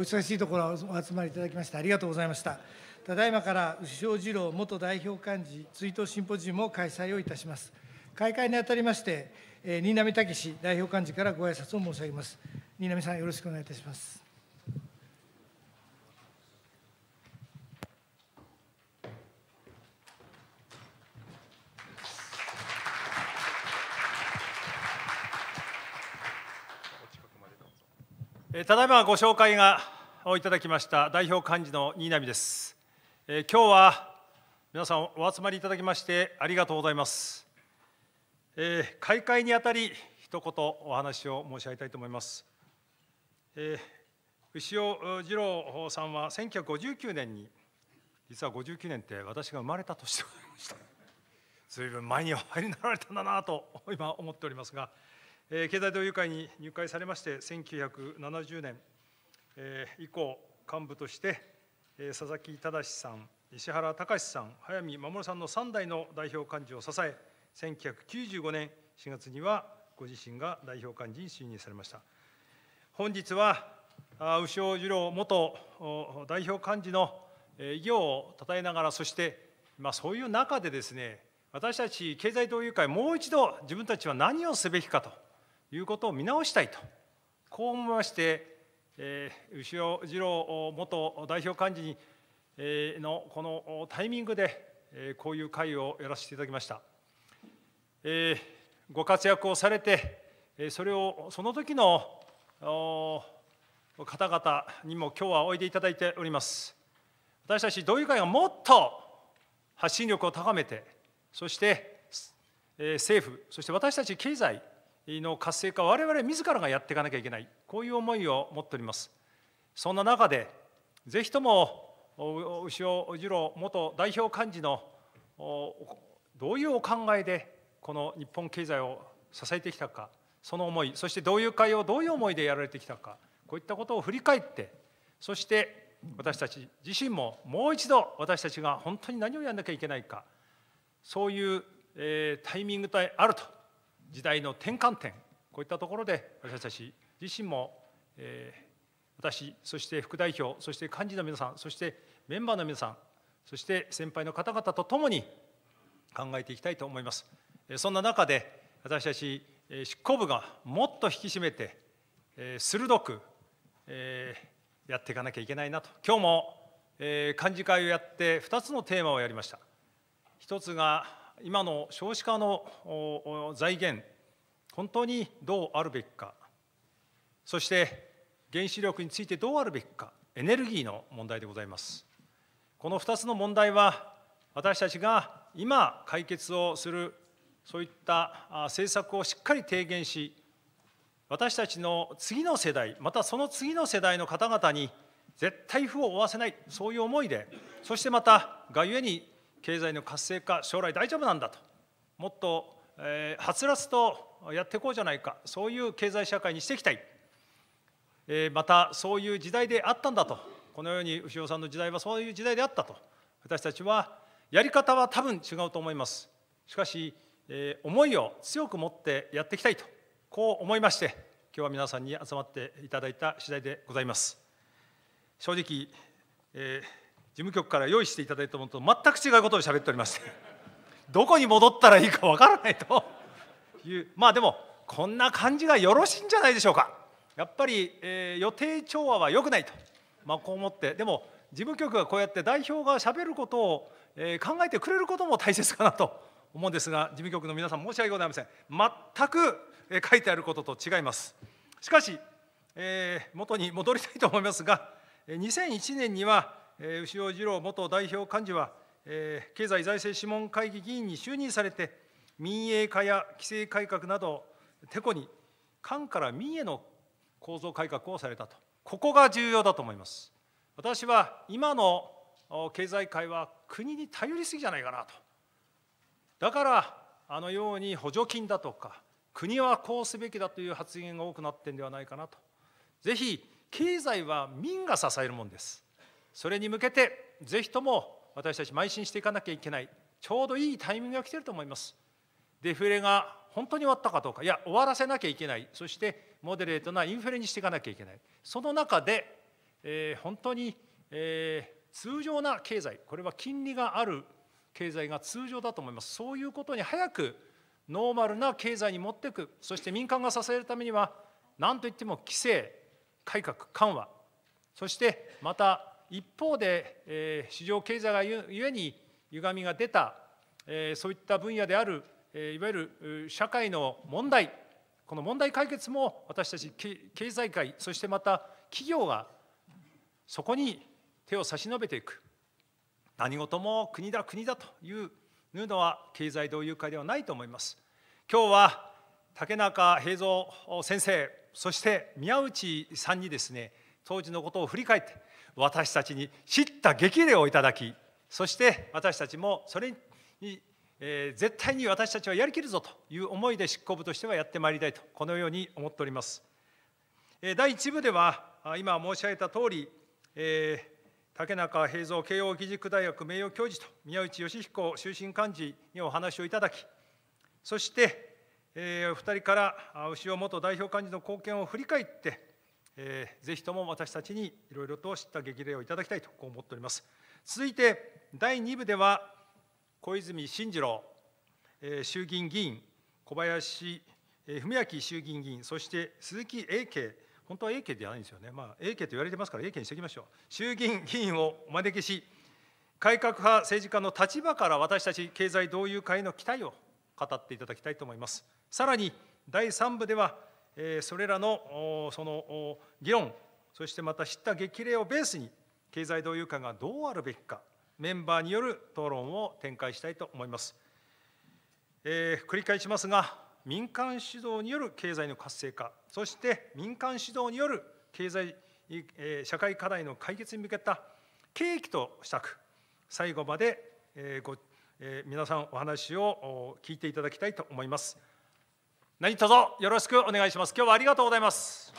お忙しいところお集まりいただきましてありがとうございました。ただいまから牛尾二郎元代表幹事追悼シンポジウムを開催をいたします。開会にあたりまして、新浪武代表幹事からご挨拶を申し上げます。新浪さんよろしくお願いいたします。ただいまご紹介がをいただきました代表幹事の新浪です、えー、今日は皆さんお集まりいただきましてありがとうございます、えー、開会にあたり一言お話を申し上げたいと思います、えー、牛尾二郎さんは1959年に実は59年って私が生まれた年でございました随分前にお入りになられたんだなと今思っておりますが、え経済同友会に入会されまして1970年、え以降幹部として、え佐々木忠さん石原隆さん早見守さんの3代の代表幹事を支え1995年4月にはご自身が代表幹事に就任されました本日は鵜匠二郎元代表幹事の偉業をたたえながらそして、まあ、そういう中でですね私たち経済同友会もう一度自分たちは何をすべきかということを見直したいとこう思いまして、えー、後尾次郎元代表幹事に、えー、のこのタイミングで、えー、こういう会をやらせていただきました、えー、ご活躍をされてそれをその時の方々にも今日はおいでいただいております私たち同友会がもっと発信力を高めてそして政府そして私たち経済の活性化我々自らがやっていかなきゃいけないこういう思いを持っておりますそんな中でぜひとも牛尾次郎元代表幹事のどういうお考えでこの日本経済を支えてきたかその思いそしてどういう会をどういう思いでやられてきたかこういったことを振り返ってそして私たち自身ももう一度私たちが本当に何をやらなきゃいけないかそういうタイミングであると時代の転換点こういったところで私たち自身も、えー、私そして副代表そして幹事の皆さんそしてメンバーの皆さんそして先輩の方々と共に考えていきたいと思いますそんな中で私たち執行部がもっと引き締めて鋭くやっていかなきゃいけないなと今日も幹事会をやって2つのテーマをやりました1つが今の少子化の財源本当にどうあるべきかそして原子力についてどうあるべきかエネルギーの問題でございますこの2つの問題は私たちが今解決をするそういった政策をしっかり提言し私たちの次の世代またその次の世代の方々に絶対負を負わせないそういう思いでそしてまたがゆえに経済の活性化将来大丈夫なんだともっと、えー、はつらつとやっていこうじゃないかそういう経済社会にしていきたい、えー、またそういう時代であったんだとこのように牛尾さんの時代はそういう時代であったと私たちはやり方は多分違うと思いますしかし、えー、思いを強く持ってやっていきたいとこう思いまして今日は皆さんに集まっていただいた次第でございます正直、えー事務局から用意していただいたものと全く違うことをしゃべっておりまして どこに戻ったらいいかわからないと いうまあでもこんな感じがよろしいんじゃないでしょうかやっぱり、えー、予定調和は良くないと、まあ、こう思ってでも事務局がこうやって代表がしゃべることを、えー、考えてくれることも大切かなと思うんですが事務局の皆さん申し訳ございません全く、えー、書いてあることと違いますしかし、えー、元に戻りたいと思いますが2001年には牛尾二郎元代表幹事は、え経済財政諮問会議議員に就任されて、民営化や規制改革など、てこに官から民への構造改革をされたと、ここが重要だと思います。私は今の経済界は国に頼りすぎじゃないかなと。だからあのように補助金だとか国はこうすべきだという発言が多くなってんではないかなとぜひ経済は民が支えるもんですそれに向けてぜひとも私たち邁進していかなきゃいけないちょうどいいタイミングが来てると思いますデフレが本当に終わったかどうかいや終わらせなきゃいけないそしてモデレートなインフレにしていかなきゃいけないその中で、えー、本当に、えー、通常な経済これは金利がある経済が通常だと思いますそういうことに早くノーマルな経済に持っていくそして民間が支えるためには何といっても規制改革緩和そしてまた一方で、え市場経済がゆえに歪みが出た、えそういった分野である、えいわゆる社会の問題この問題解決も私たち経済界そしてまた企業がそこに手を差し伸べていく何事も国だ国だというのは経済同友会ではないと思います今日は竹中平蔵先生そして宮内さんにですね当時のことを振り返って私たちに叱咤激励をいただきそして私たちもそれに、えー、絶対に私たちはやりきるぞという思いで執行部としてはやってまいりたいとこのように思っております。えー、第1部では今申し上げた通り、えー竹中平蔵慶應義塾大学名誉教授と宮内義彦終身幹事にお話をいただきそして、えー、2人から牛尾元代表幹事の貢献を振り返ってえー、ぜひとも私たちにいろいろと知った激励をいただきたいとこう思っております続いて第2部では小泉進次郎、えー、衆議院議員小林文明衆議院議員そして鈴木英慶本当は英慶ではないんですよね、まあ、英慶と言われてますから英慶にしておきましょう衆議院議員をお招きし改革派政治家の立場から私たち経済同友会の期待を語っていただきたいと思いますさらに第3部ではそれらのその議論そしてまた知った激励をベースに経済同友会がどうあるべきかメンバーによる討論を展開したいと思います、えー、繰り返しますが民間主導による経済の活性化そして民間主導による経済、えー、社会課題の解決に向けた契機としたく最後まで、えーごえー、皆さんお話を聞いていただきたいと思います。何卒よろしくお願いします今日はありがとうございます